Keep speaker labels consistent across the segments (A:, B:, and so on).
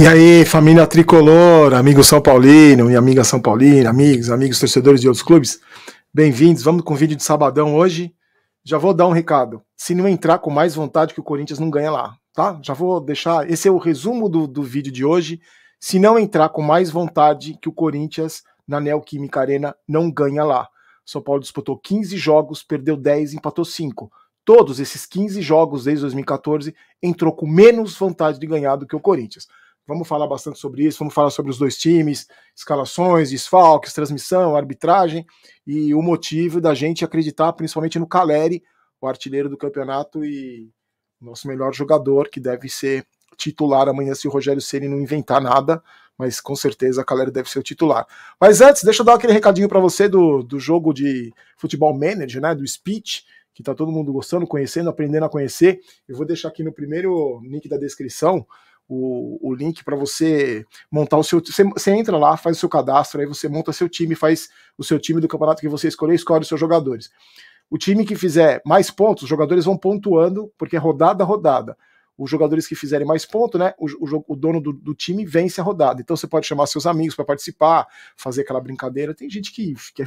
A: E aí, família tricolor, amigo São Paulino e amiga São Paulina, amigos, amigos torcedores de outros clubes, bem-vindos. Vamos com o vídeo de sabadão hoje. Já vou dar um recado. Se não entrar com mais vontade que o Corinthians não ganha lá, tá? Já vou deixar. Esse é o resumo do, do vídeo de hoje. Se não entrar com mais vontade que o Corinthians na Neoquímica Arena não ganha lá. São Paulo disputou 15 jogos, perdeu 10, empatou 5 todos esses 15 jogos desde 2014, entrou com menos vontade de ganhar do que o Corinthians. Vamos falar bastante sobre isso, vamos falar sobre os dois times, escalações, desfalques, transmissão, arbitragem e o motivo da gente acreditar principalmente no Caleri, o artilheiro do campeonato e nosso melhor jogador, que deve ser titular amanhã se o Rogério Ceni não inventar nada, mas com certeza a Caleri deve ser o titular. Mas antes, deixa eu dar aquele recadinho para você do, do jogo de futebol manager, né, do speech, que tá todo mundo gostando, conhecendo, aprendendo a conhecer. Eu vou deixar aqui no primeiro link da descrição o, o link para você montar o seu você, você entra lá, faz o seu cadastro, aí você monta seu time, faz o seu time do campeonato que você escolher, escolhe os seus jogadores. O time que fizer mais pontos, os jogadores vão pontuando, porque é rodada rodada. Os jogadores que fizerem mais pontos, né? O, o, o dono do, do, time vence a rodada. Então você pode chamar seus amigos para participar, fazer aquela brincadeira. Tem gente que, fica é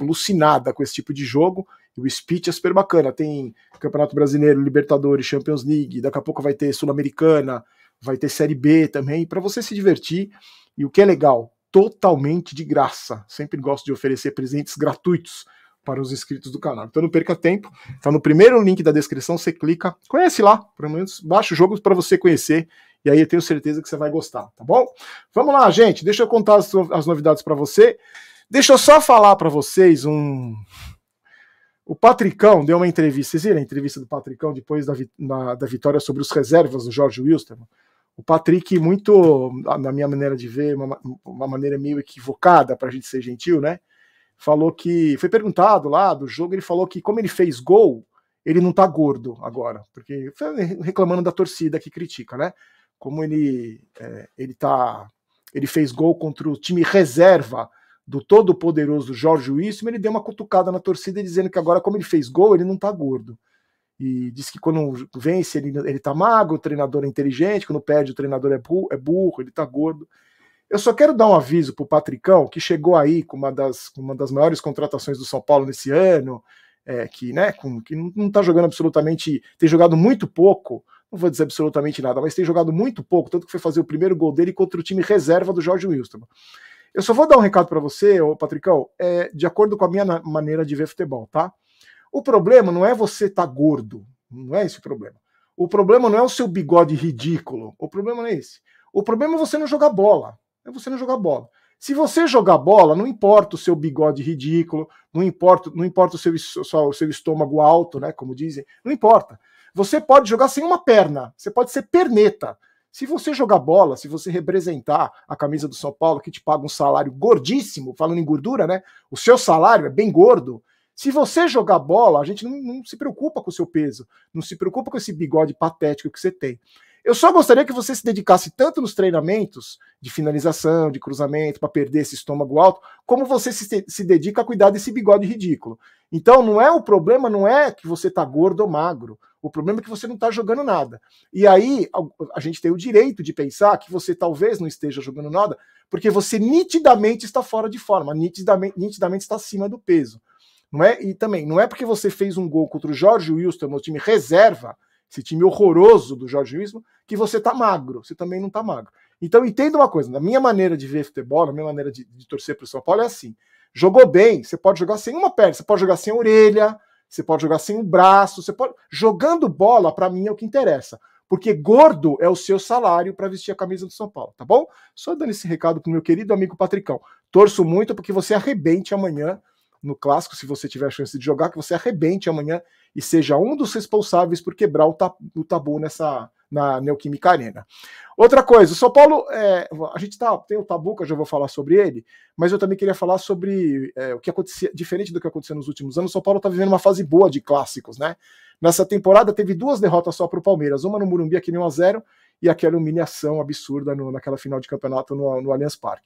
A: alucinada com esse tipo de jogo. O Speech é super bacana. Tem Campeonato Brasileiro, Libertadores, Champions League. Daqui a pouco vai ter Sul-Americana vai ter série B também, para você se divertir. E o que é legal, totalmente de graça. Sempre gosto de oferecer presentes gratuitos para os inscritos do canal. Então não perca tempo, tá no primeiro link da descrição, você clica, conhece lá, pelo menos baixa o jogo para você conhecer, e aí eu tenho certeza que você vai gostar, tá bom? Vamos lá, gente, deixa eu contar as, as novidades para você. Deixa eu só falar para vocês um o Patricão deu uma entrevista, vocês viram a entrevista do Patricão depois da, vi... na... da vitória sobre os reservas do Jorge Wilstermann? o Patrick, muito, na minha maneira de ver, uma, uma maneira meio equivocada, para a gente ser gentil, né? Falou que. Foi perguntado lá do jogo, ele falou que, como ele fez gol, ele não tá gordo agora, porque reclamando da torcida que critica, né? Como ele, é, ele tá. Ele fez gol contra o time reserva do todo-poderoso Jorge Wilson, ele deu uma cutucada na torcida dizendo que agora, como ele fez gol, ele não tá gordo e diz que quando vence ele, ele tá magro, o treinador é inteligente, quando perde o treinador é burro, é burro ele tá gordo. Eu só quero dar um aviso pro Patricão, que chegou aí com uma das, uma das maiores contratações do São Paulo nesse ano, é, que, né, com, que não, não tá jogando absolutamente, tem jogado muito pouco, não vou dizer absolutamente nada, mas tem jogado muito pouco, tanto que foi fazer o primeiro gol dele contra o time reserva do Jorge Wilson. Eu só vou dar um recado para você, ô Patricão, é, de acordo com a minha maneira de ver futebol, tá? O problema não é você estar tá gordo, não é esse o problema. O problema não é o seu bigode ridículo, o problema não é esse. O problema é você não jogar bola, é você não jogar bola. Se você jogar bola, não importa o seu bigode ridículo, não importa, não importa o seu, o seu estômago alto, né, como dizem, não importa. Você pode jogar sem uma perna, você pode ser perneta. Se você jogar bola, se você representar a camisa do São Paulo, que te paga um salário gordíssimo, falando em gordura, né? O seu salário é bem gordo. Se você jogar bola, a gente não, não se preocupa com o seu peso, não se preocupa com esse bigode patético que você tem. Eu só gostaria que você se dedicasse tanto nos treinamentos de finalização, de cruzamento, para perder esse estômago alto, como você se, se, dedica a cuidar desse bigode ridículo. Então, não é o problema, não é que você está gordo ou magro. O problema é que você não está jogando nada. E aí a, a gente tem o direito de pensar que você talvez não esteja jogando nada, porque você nitidamente está fora de forma, nitidamente, nitidamente está acima do peso. Não é? E também, não é porque você fez um gol contra o Jorge Wilson, meu time reserva, esse time horroroso do Jorge Wilson, que você tá magro. Você também não tá magro. Então entenda uma coisa, na minha maneira de ver futebol, na minha maneira de, de torcer para o São Paulo é assim. Jogou bem, você pode jogar sem uma perna, você pode jogar sem a orelha, você pode jogar sem o braço, você pode jogando bola para mim é o que interessa, porque gordo é o seu salário para vestir a camisa do São Paulo, tá bom? Só dando esse recado pro meu querido amigo Patricão. Torço muito porque você arrebente amanhã no clássico, se você tiver a chance de jogar, que você arrebente amanhã e seja um dos responsáveis por quebrar o, tabu nessa, na Neoquímica Arena. Outra coisa, o São Paulo, é, a gente tá, tem o tabu que eu já vou falar sobre ele, mas eu também queria falar sobre é, o que acontecia, diferente do que aconteceu nos últimos anos, o São Paulo está vivendo uma fase boa de clássicos, né? Nessa temporada teve duas derrotas só para o Palmeiras, uma no Murumbi aqui no 1x0 e aquela humilhação absurda no, naquela final de campeonato no, no Allianz Parque.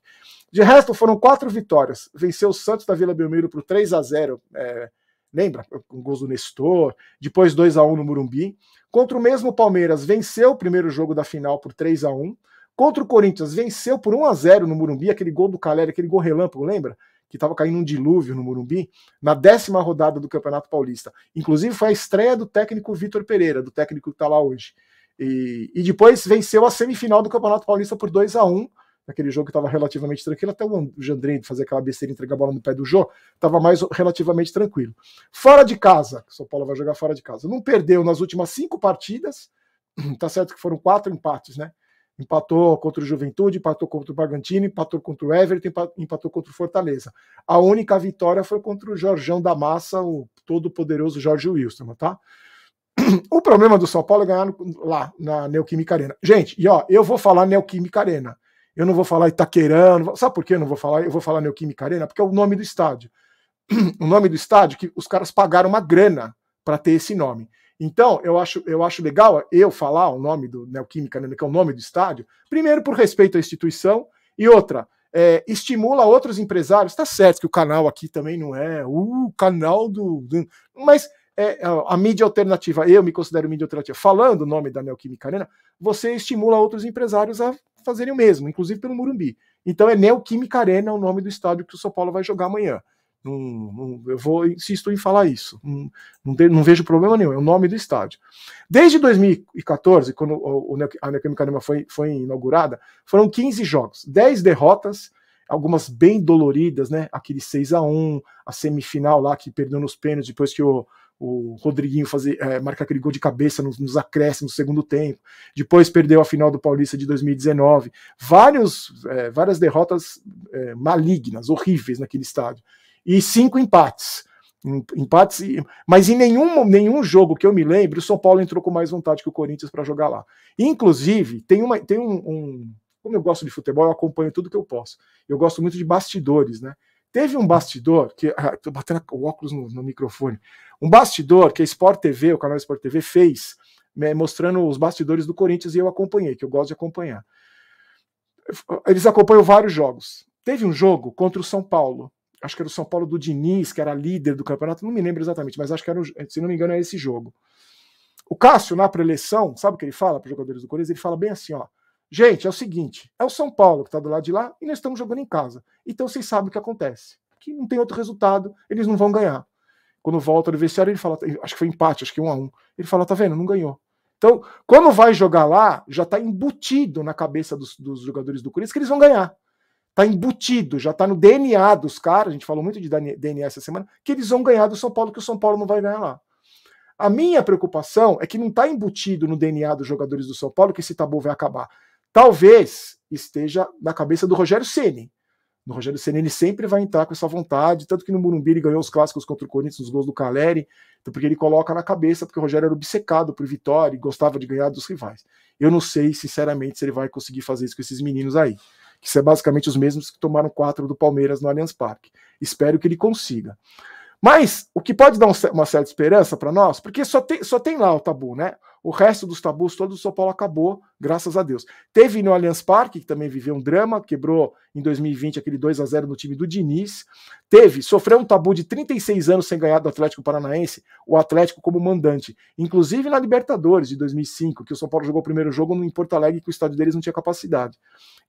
A: De resto, foram quatro vitórias. Venceu o Santos da Vila Belmiro por 3 a 0 é, lembra? Com gols do Nestor, depois 2 a 1 no Murumbi. Contra o mesmo Palmeiras, venceu o primeiro jogo da final por 3 a 1 Contra o Corinthians, venceu por 1 a 0 no Murumbi, aquele gol do Calera, aquele gol relâmpago, lembra? Que estava caindo um dilúvio no Murumbi, na décima rodada do Campeonato Paulista. Inclusive, foi a estreia do técnico Vitor Pereira, do técnico que está lá hoje. E, e, depois venceu a semifinal do Campeonato Paulista por 2 a 1 naquele jogo que estava relativamente tranquilo, até o Jandrei fazer aquela besteira entregar a bola no pé do Jô, estava mais relativamente tranquilo. Fora de casa, que o São Paulo vai jogar fora de casa, não perdeu nas últimas cinco partidas, tá certo que foram quatro empates, né? Empatou contra o Juventude, empatou contra o Bragantino, empatou contra o Everton, empatou contra o Fortaleza. A única vitória foi contra o Jorgão da Massa, o todo-poderoso Jorge Wilson, tá? O problema do São Paulo é ganhar lá na Neoquímica Arena. Gente, e ó, eu vou falar Neoquímica Arena. Eu não vou falar Itaquerano, sabe por que eu não vou falar? Eu vou falar Neoquímica Arena, porque é o nome do estádio. O nome do estádio que os caras pagaram uma grana para ter esse nome. Então, eu acho, eu acho legal eu falar o nome do Neoquímica Arena, que é o nome do estádio, primeiro por respeito à instituição, e outra, é, estimula outros empresários. Está certo que o canal aqui também não é o canal do. do mas é, a mídia alternativa, eu me considero mídia alternativa, falando o nome da Neoquímica Arena, você estimula outros empresários a fazerem o mesmo, inclusive pelo Murumbi. Então é Neoquímica Arena o nome do estádio que o São Paulo vai jogar amanhã. Não, não, eu vou insisto em falar isso. Não, não, não, vejo problema nenhum, é o nome do estádio. Desde 2014, quando o, o, a Neoquímica Arena foi, foi inaugurada, foram 15 jogos, 10 derrotas, algumas bem doloridas, né? Aquele 6 a 1 a semifinal lá que perdeu nos pênaltis depois que o o Rodriguinho fazer, é, marcar aquele gol de cabeça nos, nos acréscimos do segundo tempo, depois perdeu a final do Paulista de 2019, vários, é, várias derrotas é, malignas, horríveis naquele estádio, e cinco empates. Empates, mas em nenhum, nenhum jogo que eu me lembre, o São Paulo entrou com mais vontade que o Corinthians para jogar lá. Inclusive, tem, uma, tem um, um. Como eu gosto de futebol, eu acompanho tudo que eu posso. Eu gosto muito de bastidores, né? Teve um bastidor que. Ah, tô batendo o óculos no, no, microfone. Um bastidor que a Sport TV, o canal Sport TV, fez, né, mostrando os bastidores do Corinthians e eu acompanhei, que eu gosto de acompanhar. Eles acompanham vários jogos. Teve um jogo contra o São Paulo. Acho que era o São Paulo do Diniz, que era líder do campeonato, não me lembro exatamente, mas acho que era, se não me engano, era esse jogo. O Cássio, na preleção, sabe o que ele fala para os jogadores do Corinthians? Ele fala bem assim: ó, Gente, é o seguinte: é o São Paulo que está do lado de lá e nós estamos jogando em casa. Então vocês sabem o que acontece. Que não tem outro resultado, eles não vão ganhar. Quando volta do vestiário, ele fala, acho que foi empate, acho que um a um. Ele fala, tá vendo? Não ganhou. Então, quando vai jogar lá, já está embutido na cabeça dos, dos jogadores do Corinthians que eles vão ganhar. Está embutido, já está no DNA dos caras, a gente falou muito de DNA essa semana, que eles vão ganhar do São Paulo, que o São Paulo não vai ganhar lá. A minha preocupação é que não está embutido no DNA dos jogadores do São Paulo que esse tabu vai acabar. Talvez esteja na cabeça do Rogério Ceni. No Rogério Ceni ele sempre vai entrar com essa vontade, tanto que no Morumbi ele ganhou os clássicos contra o Corinthians, os gols do Caleri, então porque ele coloca na cabeça, porque o Rogério era obcecado por vitória e gostava de ganhar dos rivais. Eu não sei, sinceramente, se ele vai conseguir fazer isso com esses meninos aí, que são basicamente os mesmos que tomaram quatro do Palmeiras no Allianz Parque. Espero que ele consiga. Mas o que pode dar uma certa esperança para nós, porque só tem, só tem lá o tabu, né? O resto dos tabus todo do São Paulo acabou, graças a Deus. Teve no Allianz Parque, que também viveu um drama, quebrou em 2020 aquele 2 a 0 no time do Diniz. Teve, sofreu um tabu de 36 anos sem ganhar do Atlético Paranaense, o Atlético como mandante, inclusive na Libertadores de 2005, que o São Paulo jogou o primeiro jogo em Porto Alegre, que o estádio deles não tinha capacidade.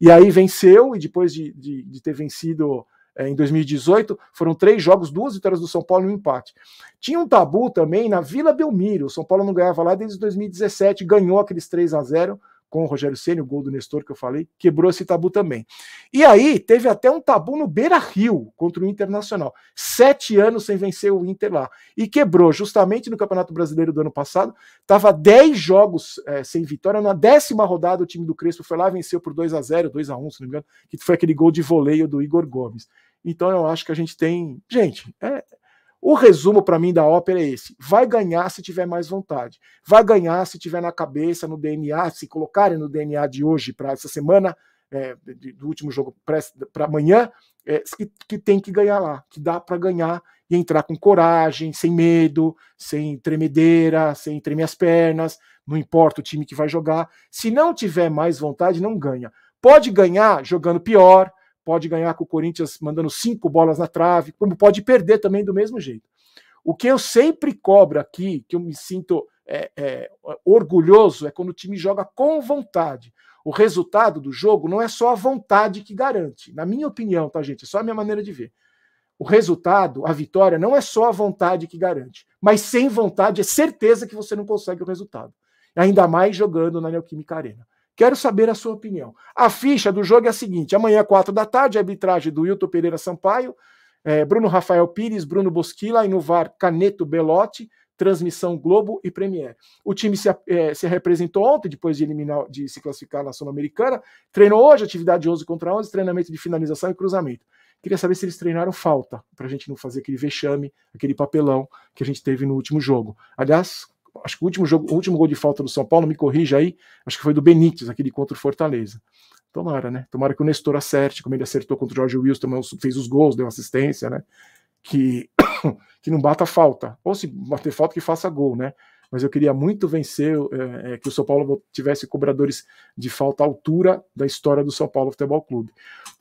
A: E aí venceu, e depois de, de, de ter vencido é, em 2018, foram três jogos, duas vitórias do São Paulo e um empate. Tinha um tabu também na Vila Belmiro. O São Paulo não ganhava lá desde 2017, ganhou aqueles 3 a 0 com o Rogério Ceni, o gol do Nestor que eu falei, quebrou esse tabu também. E aí teve até um tabu no Beira Rio contra o Internacional. Sete anos sem vencer o Inter lá. E quebrou justamente no Campeonato Brasileiro do ano passado. Estava dez jogos é, sem vitória. Na décima rodada, o time do Crespo foi lá, venceu por 2 a 0 2 a 1 se não me engano, que foi aquele gol de voleio do Igor Gomes. Então eu acho que a gente tem. Gente, é... o resumo para mim da ópera é esse: vai ganhar se tiver mais vontade, vai ganhar se tiver na cabeça, no DNA, se colocarem no DNA de hoje para essa semana, é, do último jogo para amanhã, é, que, que, tem que ganhar lá, que dá para ganhar e entrar com coragem, sem medo, sem tremedeira, sem tremer as pernas, não importa o time que vai jogar. Se não tiver mais vontade, não ganha. Pode ganhar jogando pior, pode ganhar com o Corinthians mandando cinco bolas na trave, como pode perder também do mesmo jeito. O que eu sempre cobro aqui, que eu me sinto é, é, orgulhoso, é quando o time joga com vontade. O resultado do jogo não é só a vontade que garante. Na minha opinião, tá, gente? É só a minha maneira de ver. O resultado, a vitória, não é só a vontade que garante. Mas sem vontade, é certeza que você não consegue o resultado. Ainda mais jogando na Neoquímica Arena. Quero saber a sua opinião. A ficha do jogo é a seguinte: amanhã, quatro da tarde, arbitragem do Hilton Pereira Sampaio, é, Bruno Rafael Pires, Bruno Bosquila, e no VAR Caneto Belotti, transmissão Globo e Premier. O time se, é, se representou ontem, depois de eliminar, de se classificar na Sul-Americana, treinou hoje, atividade 11 contra 11, treinamento de finalização e cruzamento. Queria saber se eles treinaram falta, para a gente não fazer aquele vexame, aquele papelão que a gente teve no último jogo. Aliás, acho que o último, jogo, o último gol de falta do São Paulo, me corrija aí, acho que foi do Benítez, aquele contra o Fortaleza. Tomara, né? Tomara que o Nestor acerte, como ele acertou contra o Jorge Wilson, fez os gols, deu assistência, né? Que, que não bata falta. Ou se bater falta, que faça gol, né? mas eu queria muito vencer é, é, que o São Paulo tivesse cobradores de falta altura da história do São Paulo Futebol Clube.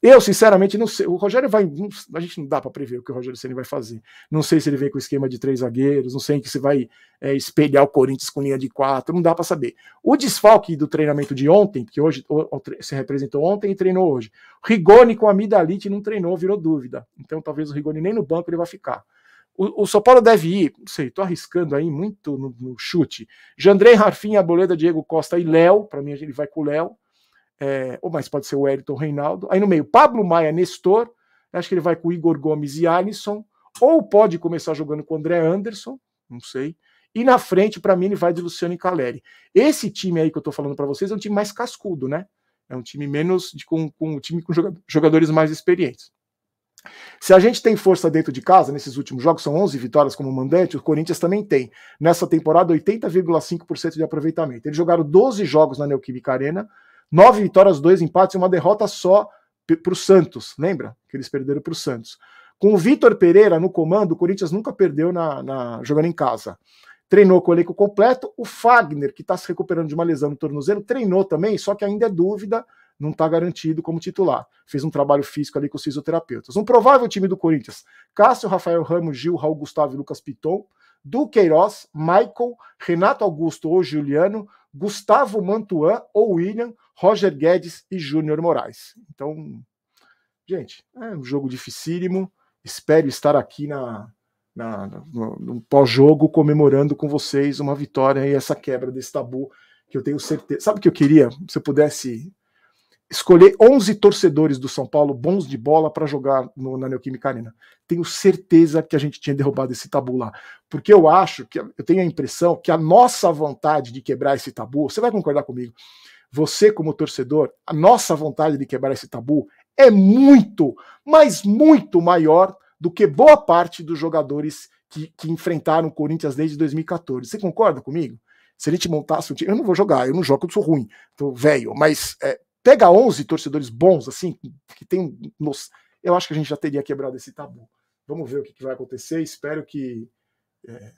A: Eu, sinceramente, não sei. O Rogério vai. a gente não dá para prever o que o Rogério Ceni vai fazer. Não sei se ele vem com esquema de três zagueiros, não sei em que se vai é, espelhar o Corinthians com linha de quatro, não dá para saber. O desfalque do treinamento de ontem, que hoje se representou ontem e treinou hoje. Rigoni com a Midalite não treinou, virou dúvida. Então talvez o Rigoni nem no banco ele vai ficar. O, o São Paulo deve ir, não sei, estou arriscando aí muito no, no chute. Jandrei, Rafinha, Arboleda, Diego Costa e Léo. Para mim, ele vai com o Léo. É, ou mais pode ser o Elton Reinaldo. Aí no meio, Pablo Maia, Nestor. Acho que ele vai com Igor Gomes e Alisson. Ou pode começar jogando com o André Anderson, não sei. E na frente, para mim, ele vai de Luciano e Caleri. Esse time aí que eu estou falando para vocês é um time mais cascudo, né? É um time menos de, com, com um time com jogadores mais experientes. Se a gente tem força dentro de casa, nesses últimos jogos são 11 vitórias como mandante, o Corinthians também tem. Nessa temporada, 80,5% de aproveitamento. Eles jogaram 12 jogos na Neoquímica Arena, 9 vitórias, 2 empates e uma derrota só para o Santos. Lembra que eles perderam para o Santos? Com o Vitor Pereira no comando, o Corinthians nunca perdeu na, na jogando em casa. Treinou com o elenco completo. O Fagner, que está se recuperando de uma lesão no tornozelo, treinou também, só que ainda é dúvida não está garantido como titular. Fez um trabalho físico ali com os fisioterapeutas. Um provável time do Corinthians: Cássio, Rafael Ramos, Gil, Raul Gustavo e Lucas Piton. Duqueiroz, Michael, Renato Augusto ou Juliano, Gustavo Mantuan ou William, Roger Guedes e Júnior Moraes. Então, gente, é um jogo dificílimo. Espero estar aqui na, na, no, no pós-jogo comemorando com vocês uma vitória e essa quebra desse tabu que eu tenho certeza. Sabe o que eu queria? Se eu pudesse escolher 11 torcedores do São Paulo bons de bola para jogar no, na Neoquímica Arena. Tenho certeza que a gente tinha derrubado esse tabu lá. Porque eu acho, que eu tenho a impressão que a nossa vontade de quebrar esse tabu, você vai concordar comigo, você como torcedor, a nossa vontade de quebrar esse tabu é muito, mas muito maior do que boa parte dos jogadores que, que enfrentaram o Corinthians desde 2014. Você concorda comigo? se a gente montasse um time, eu não vou jogar, eu não jogo, eu sou ruim, tô velho, mas é, pega 11 torcedores bons, assim, que tem. eu acho que a gente já teria quebrado esse tabu. Vamos ver o que, que vai acontecer. Espero que. É...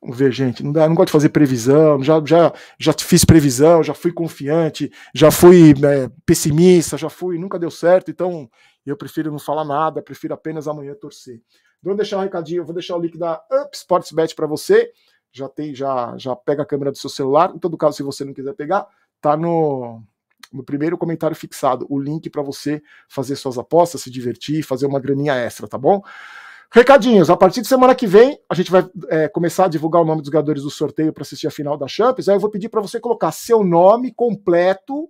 A: Vamos ver, gente. Não, dá, não gosto de fazer previsão. Já, já, já fiz previsão, já fui confiante, já fui é, pessimista, já fui. Nunca deu certo. Então, eu prefiro não falar nada, prefiro apenas amanhã torcer. Então, vou deixar o um recadinho, vou deixar o link da Up Sports Bet para você. Já tem, já, já pega a câmera do seu celular. Em todo caso, se você não quiser pegar, tá no no primeiro comentário fixado, o link para você fazer suas apostas, se divertir, fazer uma graninha extra, tá bom? Recadinhos, a partir de semana que vem, a gente vai é, começar a divulgar o nome dos ganhadores do sorteio para assistir a final da Champions. Aí eu vou pedir para você colocar seu nome completo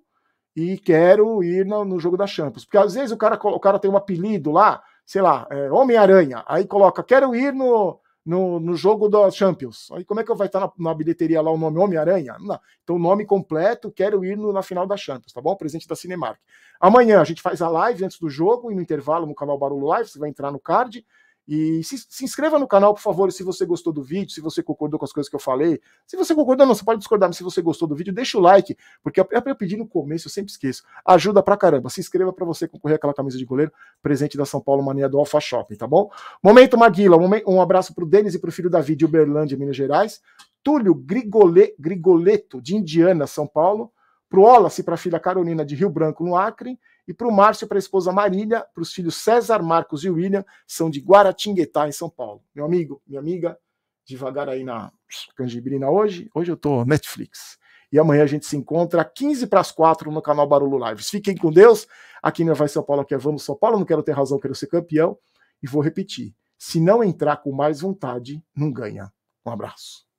A: e quero ir no, no, jogo da Champions. Porque às vezes o cara, o cara tem um apelido lá, sei lá, é, Homem-Aranha, aí coloca quero ir no, no, no jogo da Champions. Aí como é que eu vai estar na, na bilheteria lá o nome Homem-Aranha? Não. Então, nome completo, quero ir no, na final da Champions, tá bom? Presente da Cinemark. Amanhã a gente faz a live antes do jogo e no intervalo no canal Barulho Live, você vai entrar no card. E se, se, inscreva no canal, por favor, se você gostou do vídeo, se você concordou com as coisas que eu falei. Se você concordou, não, você pode discordar, mas se você gostou do vídeo, deixa o like, porque é para eu pedir no começo, eu sempre esqueço. Ajuda pra caramba. Se inscreva para você concorrer àquela camisa de goleiro, presente da São Paulo Mania do Alfa Shopping, tá bom? Momento Maguila, um abraço pro Denis e pro filho Davi de Uberlândia, Minas Gerais. Túlio Grigole, Grigoleto, de Indiana, São Paulo. Pro Wallace e pra filha Carolina, de Rio Branco, no Acre e para o Márcio, para a esposa Marília, para os filhos César, Marcos e William, são de Guaratinguetá, em São Paulo. Meu amigo, minha amiga, devagar aí na canjibrina hoje. Hoje eu estou Netflix. E amanhã a gente se encontra 15 para as 4 no canal Barulho Lives. Fiquem com Deus. Aqui no Vai São Paulo, aqui é Vamos São Paulo. Não quero ter razão, quero ser campeão. E vou repetir: se não entrar com mais vontade, não ganha. Um abraço.